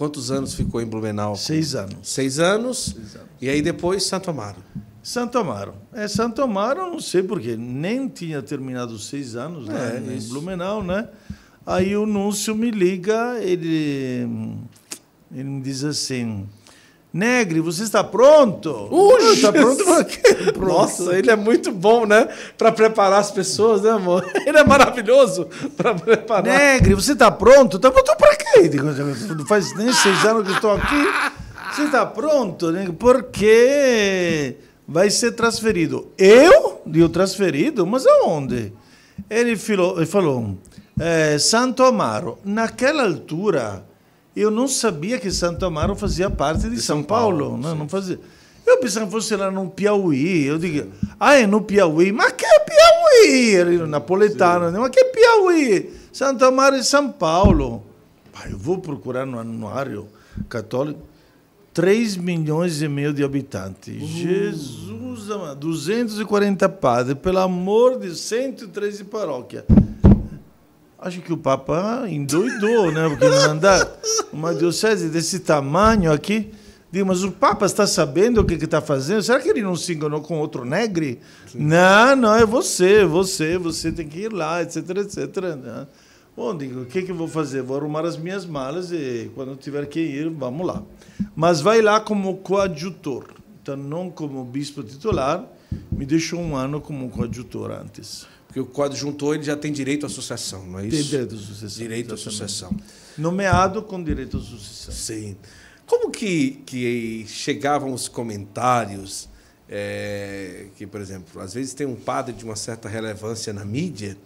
Quantos anos ficou em Blumenau? Seis anos. Seis anos. Seis anos. E aí depois Santo Amaro. Santo Amaro. É, Santo Amaro, não sei porquê, nem tinha terminado seis anos né, é, né, em Blumenau, né? Aí o Núncio me liga, ele, ele me diz assim. Negre, você está pronto? Ui, está ah, pronto para quê? Pronto. Nossa, ele é muito bom, né? Para preparar as pessoas, né, amor? Ele é maravilhoso para preparar. Negre, você está pronto? Está pronto para Digo, não faz nem seis anos que estou aqui. Você está pronto? Né? porque vai ser transferido. Eu? Digo, transferido? Mas aonde? Ele falou, falou é, Santo Amaro. Naquela altura, eu não sabia que Santo Amaro fazia parte de, de São, São, Paulo. Paulo não, né? não fazia. Eu pensava que fosse lá no Piauí. Eu digo, ah, é no Piauí? Mas que é Piauí? Ele, napoletano, Sim. mas que é Piauí? Santo Amaro e é São Paulo eu vou procurar no anuário católico. 3 milhões e meio de habitantes. Uhum. Jesus amado, 240 padres, pelo amor de 113 paróquias. Acho que o Papa endoidou, né? Porque andar uma diocese desse tamanho aqui. Digo, mas o Papa está sabendo o que está fazendo? Será que ele não se enganou com outro negre? Sim. Não, não, é você, você, você tem que ir lá, etc, etc. Né? Bom, digo, o que, que eu vou fazer? Vou arrumar as minhas malas e quando tiver que ir, vamos lá. Mas vai lá como coadjutor, então não como bispo titular. Me deixou um ano como coadjutor antes. Porque o coadjuntor ele já tem direito à sucessão, não é isso? Tem direito à sucessão. Direito à sucessão. Nomeado com direito à sucessão. Sim. Como que, que chegavam os comentários é, que, por exemplo, às vezes tem um padre de uma certa relevância na mídia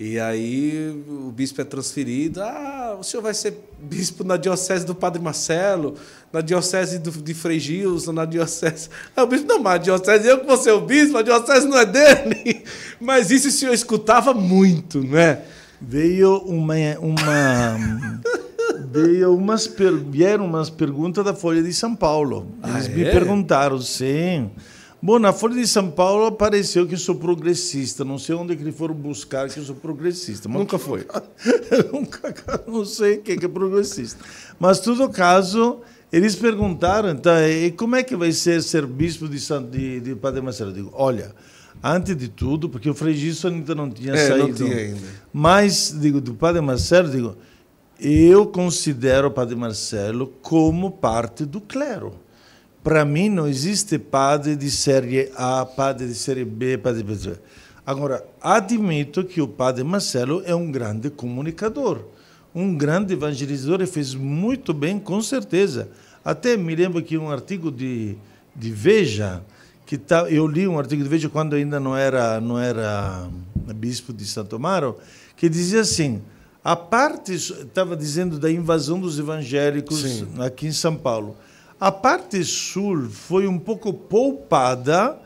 e aí o bispo é transferido. Ah, o senhor vai ser bispo na diocese do Padre Marcelo, na diocese do, de Frei Gilson, na diocese. ah o bispo, não, mas a diocese, eu que vou ser o bispo, a diocese não é dele. Mas isso o senhor escutava muito, né? Veio uma. uma... veio umas per... vieram umas perguntas da Folha de São Paulo. Eles ah, me é? perguntaram, sim. Bom, na Folha de São Paulo apareceu que eu sou progressista. Não sei onde é que eles foram buscar que eu sou progressista. Mas... Nunca foi. Nunca, não sei o que é progressista. Mas, todo caso, eles perguntaram, então, e como é que vai ser ser bispo de, São, de, de Padre Marcelo? Eu digo, olha, antes de tudo, porque o Frei Gilson ainda não tinha é, saído. Não tinha ainda. Mas, digo, do Padre Marcelo, digo, eu considero o Padre Marcelo como parte do clero. Para mim, não existe padre de série A, padre de série B, padre de série B. Agora, admito que o padre Marcelo é um grande comunicador, um grande evangelizador e fez muito bem, com certeza. Até me lembro que um artigo de, de Veja, que tá, eu li um artigo de Veja quando ainda não era, não era bispo de Santo Amaro, que dizia assim, a parte, estava dizendo da invasão dos evangélicos Sim. aqui em São Paulo. A parte sul foi um pouco poupada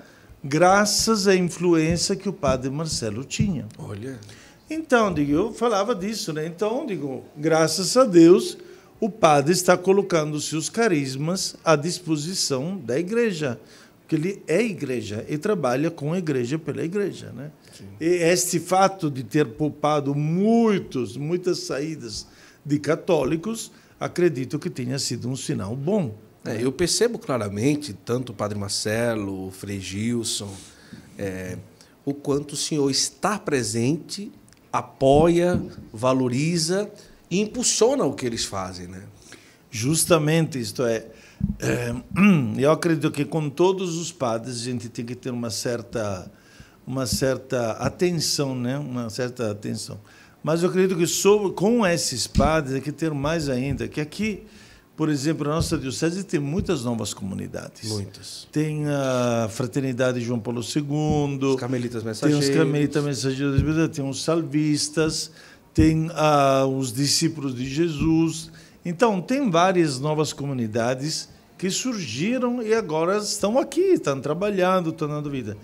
graças à influência que o padre Marcelo tinha. Olha. Então, digo, eu falava disso, né? Então, digo, graças a Deus, o padre está colocando seus carismas à disposição da igreja, porque ele é igreja e trabalha com a igreja pela igreja, né? Sim. E este fato de ter poupado muitos, muitas saídas de católicos, acredito que tenha sido um sinal bom. É, né? eu percebo claramente, tanto o Padre Marcelo, o Frei Gilson, é, o quanto o senhor está presente, apoia, valoriza e impulsiona o que eles fazem. Né? Justamente, isto é, é, eu acredito que com todos os padres a gente tem que ter uma certa, uma certa atenção, né? uma certa atenção. Mas eu acredito que sobre, com esses padres tem é que ter mais ainda, que aqui por exemplo, a nossa diocese tem muitas novas comunidades. Muitas. Tem a Fraternidade João Paulo II. Os Carmelitas Mensageiros. Tem os Carmelitas Mensageiros, tem os Salvistas, tem a os Discípulos de Jesus. Então, tem várias novas comunidades que surgiram e agora estão aqui, estão trabalhando, estão dando vida.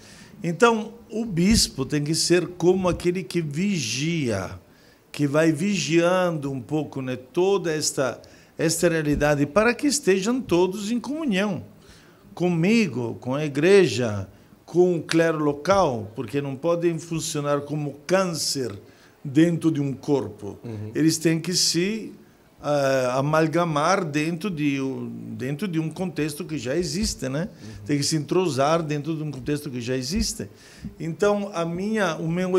Então, o bispo tem que ser como aquele que vigia, que vai vigiando um pouco né, toda esta esta realidade para que estejam todos em comunhão comigo, com a igreja, com o clero local, porque não podem funcionar como câncer dentro de um corpo. Uhum. Eles têm que se uh, amalgamar dentro de, dentro de um contexto que já existe, né? Uhum. Tem que se entrosar dentro de um contexto que já existe. Então, a minha, o meu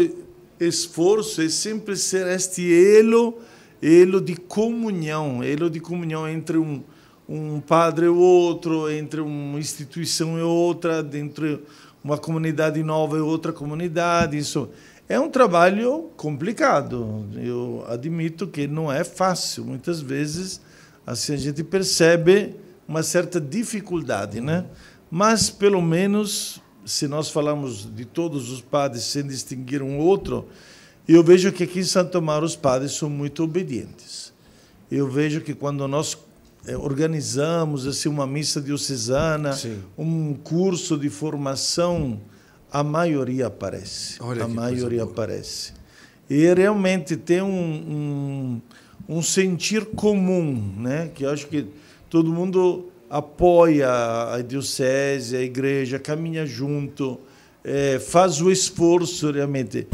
esforço é sempre ser este elo elo de comunhão, elo de comunhão entre um, um padre e outro, entre uma instituição e outra, entre uma comunidade nova e outra comunidade. Isso é um trabalho complicado. Eu admito que não é fácil. Muitas vezes assim a gente percebe uma certa dificuldade, né? Mas pelo menos se nós falamos de todos os padres sem distinguir um outro, eu vejo que aqui em Santo Tomar os padres são muito obedientes. Eu vejo que quando nós eh, organizamos assim uma missa diocesana, Sim. um curso de formação, a maioria aparece. Olha a maioria aparece. E realmente tem um, um, um, sentir comum, né? que acho que todo mundo apoia a diocese, a igreja, caminha junto, é, faz o esforço realmente.